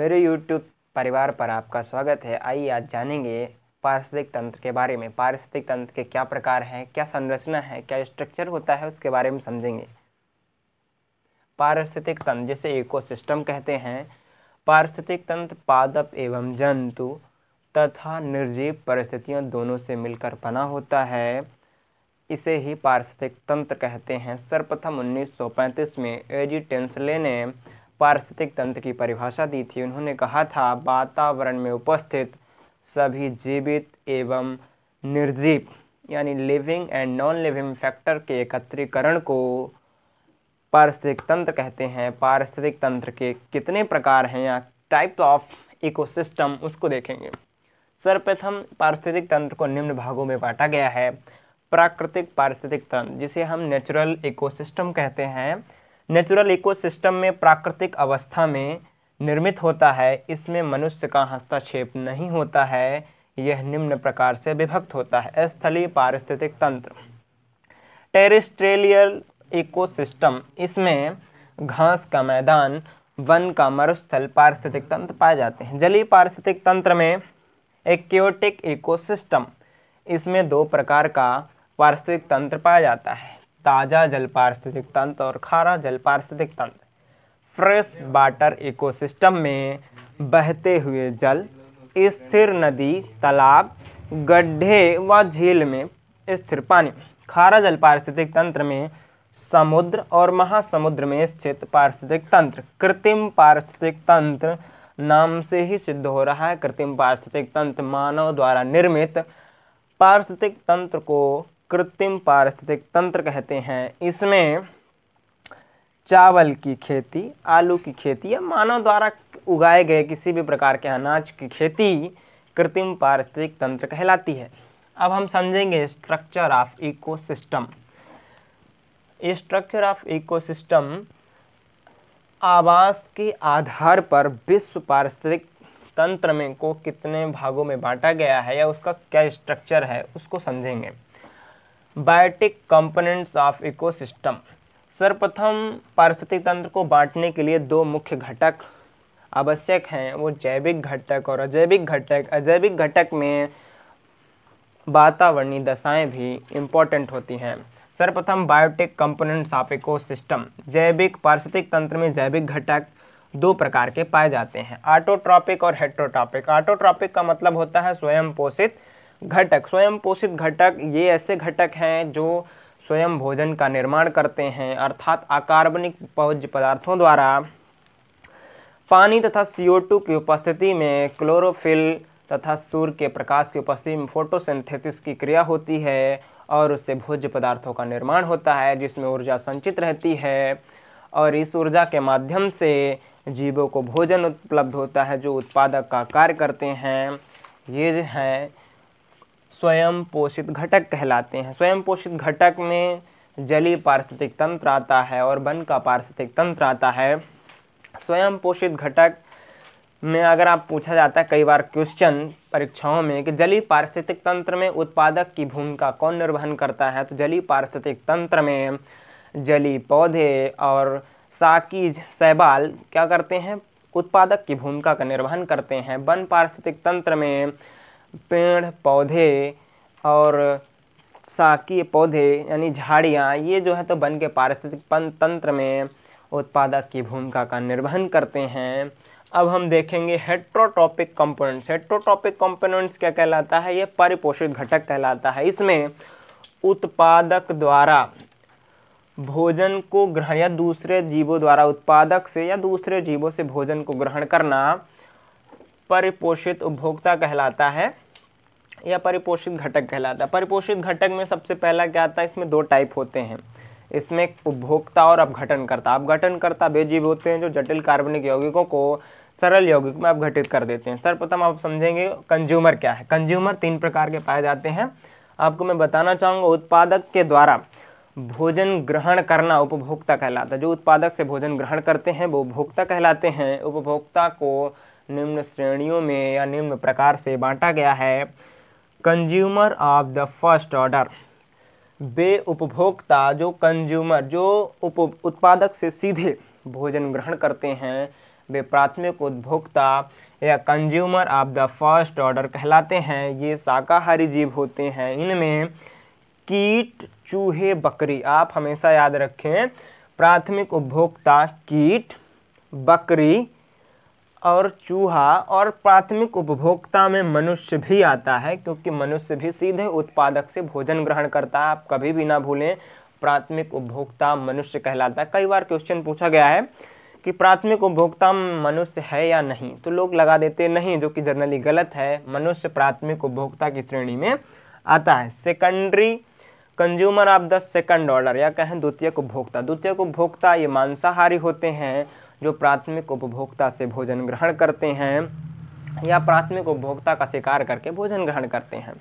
मेरे YouTube परिवार पर आपका स्वागत है आइए आज जानेंगे पारिस्थितिक तंत्र के बारे में पारिस्थितिक तंत्र के क्या प्रकार हैं क्या संरचना है क्या स्ट्रक्चर होता है उसके बारे में समझेंगे पारिस्थितिक तंत्र जिसे इकोसिस्टम कहते हैं पारिस्थितिक तंत्र पादप एवं जंतु तथा निर्जीव परिस्थितियों दोनों से मिलकर बना होता है इसे ही पारिस्थितिक तंत्र कहते हैं सर्वप्रथम 1935 में एजी टेंसले ने पारिस्थितिक तंत्र की परिभाषा दी थी उन्होंने कहा था वातावरण में उपस्थित सभी जीवित एवं निर्जीव यानी living and non living factor के एकत्रीकरण को पारिस्थितिक तंत्र कहते हैं पारिस्थितिक तंत्र के कितने प्रकार हैं या टाइप ऑफ इकोसिस्टम उसको देखेंगे सर्वप्रथम पारिस्थितिक तंत्र को निम्न भागों में बांटा गया है प्राकृतिक पारिस्थितिक तंत्र जिसे हम नेचुरल इकोसिस्टम कहते हैं नेचुरल इकोसिस्टम में प्राकृतिक अवस्था में निर्मित होता है इसमें मनुष्य का हस्तक्षेप नहीं होता है यह निम्न प्रकार से विभक्त होता है स्थलीय पारिस्थितिक तंत्र टेरिस्ट्रेलियल इकोसिस्टम इसमें घास का मैदान वन का मरुस्थल पारिस्थितिक तंत्र पाए जाते हैं जलीय पारिस्थितिक तंत्र में एक्योटिक इकोसिस्टम इसमें दो प्रकार का पारिस्थितिक तंत्र पाया जाता है ताज़ा जल पारिस्थितिक तंत्र और खारा जल पारिस्थितिक तंत्र फ्रेश वाटर इकोसिस्टम में बहते हुए जल स्थिर नदी तालाब गड्ढे व झील में स्थिर पानी खारा जल पारिस्थितिक तंत्र में समुद्र और महासमुद्र में स्थित पारिस्थितिक तंत्र कृत्रिम पारिस्थितिक तंत्र नाम से ही सिद्ध हो रहा है कृत्रिम पारिस्थितिक तंत्र मानव द्वारा निर्मित पारिस्थितिक तंत्र को कृत्रिम पारिस्थितिक तंत्र कहते हैं इसमें चावल की खेती आलू की खेती या मानव द्वारा उगाए गए किसी भी प्रकार के अनाज की खेती कृत्रिम पारिस्थितिक तंत्र कहलाती है अब हम समझेंगे structure of ecosystem structure of ecosystem आवास के आधार पर विश्व पारिस्थितिक तंत्र में को कितने भागों में बांटा गया है या उसका क्या स्ट्रक्चर है उसको समझेंगे बायोटिक कंपोनेंट्स ऑफ इकोसिस्टम सर्वप्रथम पारिस्थितिक तंत्र को बांटने के लिए दो मुख्य घटक आवश्यक हैं वो जैविक घटक और अजैविक घटक अजैविक घटक में वातावरणीय दशाएं भी इम्पोर्टेंट होती हैं सर्वप्रथम बायोटिक कंपोनेंट्स ऑफ इकोसिस्टम जैविक पारिस्थितिक तंत्र में जैविक घटक दो प्रकार के पाए जाते हैं ऑटोट्रॉपिक और हेट्रोट्रॉपिक ऑटोट्रॉपिक का मतलब होता है स्वयं पोषित घटक स्वयं पोषित घटक ये ऐसे घटक हैं जो स्वयं भोजन का निर्माण करते हैं अर्थात अकार्बनिक पौज पदार्थों द्वारा पानी तथा CO2 की उपस्थिति में क्लोरोफिल तथा सूर्य के प्रकाश की उपस्थिति में फोटोसिंथेसिस की क्रिया होती है और उससे भोज्य पदार्थों का निर्माण होता है जिसमें ऊर्जा संचित रहती है और इस ऊर्जा के माध्यम से जीवों को भोजन उपलब्ध होता है जो उत्पादक का कार्य करते हैं ये हैं स्वयं पोषित घटक कहलाते हैं स्वयं पोषित घटक में जलीय पारिस्थितिक तंत्र आता है और वन का पारिस्थितिक तंत्र आता है स्वयं पोषित घटक में अगर आप पूछा जाता है कई बार क्वेश्चन परीक्षाओं में कि जलीय पारिस्थितिक तंत्र में उत्पादक की भूमिका कौन निर्वहन करता है तो जलीय पारिस्थितिक तंत्र में जलीय पौधे और साकीज सैबाल क्या करते हैं उत्पादक की भूमिका का निर्वहन करते हैं वन पारिस्थितिक तंत्र में पेड़ पौधे और साकी पौधे यानी झाड़ियाँ ये जो है तो वन के पारिस्थितिक तंत्र में उत्पादक की भूमिका का निर्वहन करते हैं अब हम देखेंगे हेट्रोटॉपिक कंपोनेंट्स हेट्रोटॉपिक कंपोनेंट्स क्या कहलाता है ये परिपोषित घटक कहलाता है इसमें उत्पादक द्वारा भोजन को ग्रहण या दूसरे जीवों द्वारा उत्पादक से या दूसरे जीवों से भोजन को ग्रहण करना परिपोषित उपभोक्ता कहलाता है या परिपोषित घटक कहलाता है परिपोषित घटक में सबसे पहला क्या आता है इसमें दो टाइप होते हैं इसमें उपभोक्ता और अपघटनकर्ता अपघटनकर्ता वे जीव होते हैं जो जटिल कार्बनिक यौगिकों को सरल यौगिक में अपघटित कर देते हैं सर्वप्रथम आप समझेंगे कंज्यूमर क्या है कंज्यूमर तीन प्रकार के पाए जाते हैं आपको मैं बताना चाहूँगा उत्पादक के द्वारा भोजन ग्रहण करना उपभोक्ता कहलाता है जो उत्पादक से भोजन ग्रहण करते हैं वो उपभोक्ता कहलाते हैं उपभोक्ता को निम्न श्रेणियों में या निम्न प्रकार से बांटा गया है consumer of the first order वे उपभोक्ता जो कंज्यूमर जो उप उत्पादक से सीधे भोजन ग्रहण करते हैं वे प्राथमिक उपभोक्ता या consumer of the first order कहलाते हैं ये शाकाहारी जीव होते हैं इनमें कीट चूहे बकरी आप हमेशा याद रखें प्राथमिक उपभोक्ता कीट बकरी और चूहा और प्राथमिक उपभोक्ता में मनुष्य भी आता है क्योंकि मनुष्य भी सीधे उत्पादक से भोजन ग्रहण करता है आप कभी भी ना भूलें प्राथमिक उपभोक्ता मनुष्य कहलाता है कई बार क्वेश्चन पूछा गया है कि प्राथमिक उपभोक्ता मनुष्य है या नहीं तो लोग लगा देते नहीं जो कि जनरली गलत है मनुष्य प्राथमिक उपभोक्ता की श्रेणी में आता है secondary consumer of the second order या कहें द्वितीय उपभोक्ता द्वितीय उपभोक्ता ये मांसाहारी होते हैं जो प्राथमिक उपभोक्ता से भोजन ग्रहण करते हैं या प्राथमिक उपभोक्ता का शिकार करके भोजन ग्रहण करते हैं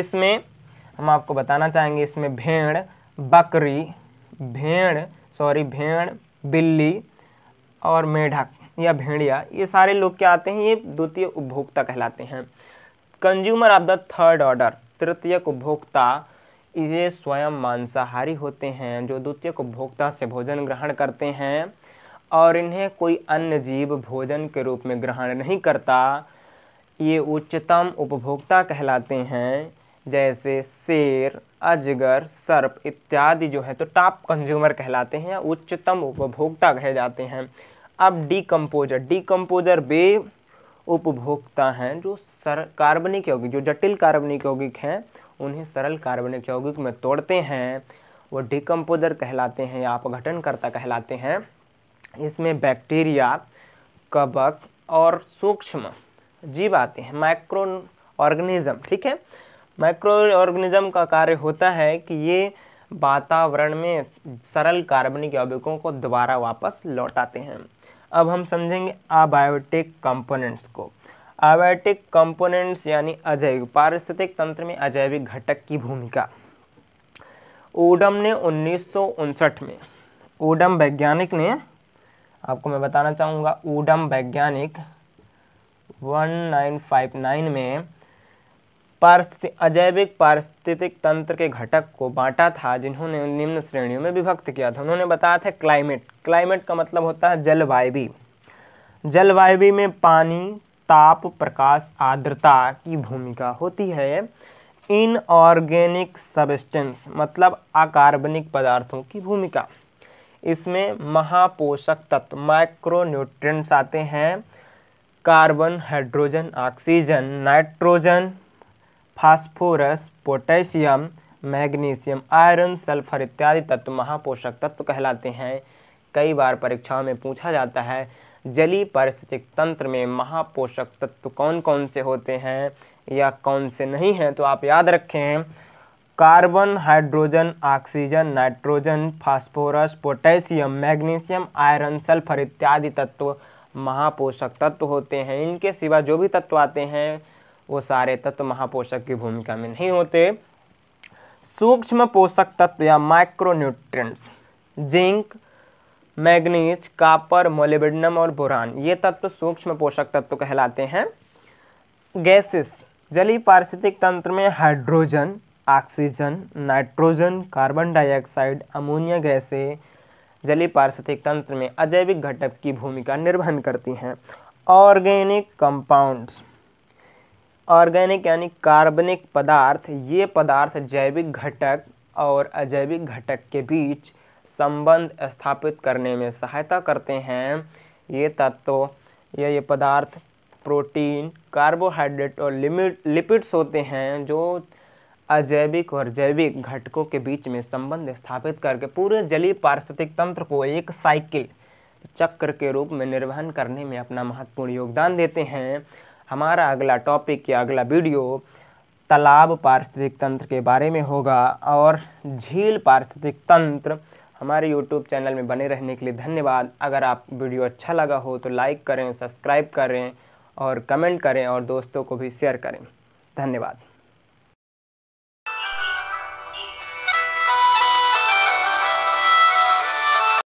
इसमें हम आपको बताना चाहेंगे इसमें भेड़ बकरी भेड़ सॉरी भेड़ बिल्ली और मेढक या भेड़िया ये सारे लोग क्या आते हैं ये द्वितीय उपभोक्ता कहलाते हैं consumer of the third order तृतीय उपभोक्ता ये स्वयं मांसाहारी होते हैं जो द्वितीय उपभोक्ता से भोजन ग्रहण करते हैं और इन्हें कोई अन्य जीव भोजन के रूप में ग्रहण नहीं करता ये उच्चतम उपभोक्ता कहलाते हैं जैसे शेर अजगर सर्प इत्यादि जो है तो टॉप कंज्यूमर कहलाते हैं उच्चतम उपभोक्ता कहे जाते हैं अब डीकम्पोजर डीकम्पोजर वे उपभोक्ता हैं जो सर कार्बनिक यौगिक जो जटिल कार्बनिक यौगिक हैं उन्हें सरल कार्बनिक यौगिक में तोड़ते हैं वो डिकम्पोजर कहलाते हैं या अपघटनकर्ता कहलाते हैं इसमें बैक्टीरिया कबक और सूक्ष्म जीव आते हैं माइक्रो ऑर्गेनिज्म ठीक है माइक्रो ऑर्गेनिज्म का कार्य होता है कि ये वातावरण में सरल कार्बनिक यौगिकों को दोबारा वापस लौटाते हैं अब हम समझेंगे आबायोटिक कंपोनेंट्स को आबायोटिक कंपोनेंट्स यानी अजैविक पारिस्थितिक तंत्र में अजैविक घटक की भूमिका ओडम ने उन्नीस में ओडम वैज्ञानिक ने आपको मैं बताना चाहूँगा ऊडम वैज्ञानिक 1959 में पारिस्थितिक अजैविक पारिस्थितिक तंत्र के घटक को बांटा था जिन्होंने निम्न श्रेणियों में विभक्त किया था उन्होंने बताया था क्लाइमेट क्लाइमेट का मतलब होता है जलवायु जलवायु में पानी ताप प्रकाश आर्द्रता की भूमिका होती है इनऑर्गेनिक सबस्टेंस मतलब अकार्बनिक पदार्थों की भूमिका इसमें महापोषक तत्व माइक्रोन्यूट्रिएंट्स आते हैं carbon hydrogen oxygen nitrogen phosphorus potassium magnesium iron sulphur इत्यादि तत्व महापोषक तत्व कहलाते हैं कई बार परीक्षाओं में पूछा जाता है जलीय पारिस्थितिक तंत्र में महापोषक तत्व कौन कौन से होते हैं या कौन से नहीं हैं तो आप याद रखें carbon hydrogen oxygen nitrogen phosphorus potassium magnesium iron sulphur इत्यादि तत्व महापोषक तत्व होते हैं इनके सिवा जो भी तत्व आते हैं वो सारे तत्व महापोषक की भूमिका में नहीं होते सूक्ष्म पोषक तत्व या micronutrients zinc manganese copper molybdenum और बोरान ये तत्व सूक्ष्म पोषक तत्व कहलाते हैं गैसेस जली पारिस्थितिक तंत्र में hydrogen oxygen nitrogen carbon dioxide ammonia गैसें जलीय पारिस्थितिक तंत्र में अजैविक घटक की भूमिका निर्वहन करती हैं ऑर्गेनिक कंपाउंड्स ऑर्गेनिक यानी कार्बनिक पदार्थ ये पदार्थ जैविक घटक और अजैविक घटक के बीच संबंध स्थापित करने में सहायता करते हैं ये तत्व या ये पदार्थ प्रोटीन कार्बोहाइड्रेट और लिमिट लिपिड्स होते हैं जो अजैविक और जैविक घटकों के बीच में संबंध स्थापित करके पूरे जलीय पारिस्थितिक तंत्र को एक साइकिल चक्र के रूप में निर्वहन करने में अपना महत्वपूर्ण योगदान देते हैं हमारा अगला टॉपिक या अगला वीडियो तालाब पारिस्थितिक तंत्र के बारे में होगा और झील पारिस्थितिक तंत्र हमारे YouTube चैनल में बने रहने के लिए धन्यवाद अगर आप वीडियो अच्छा लगा हो तो लाइक करें सब्सक्राइब करें और कमेंट करें और दोस्तों को भी शेयर करें धन्यवाद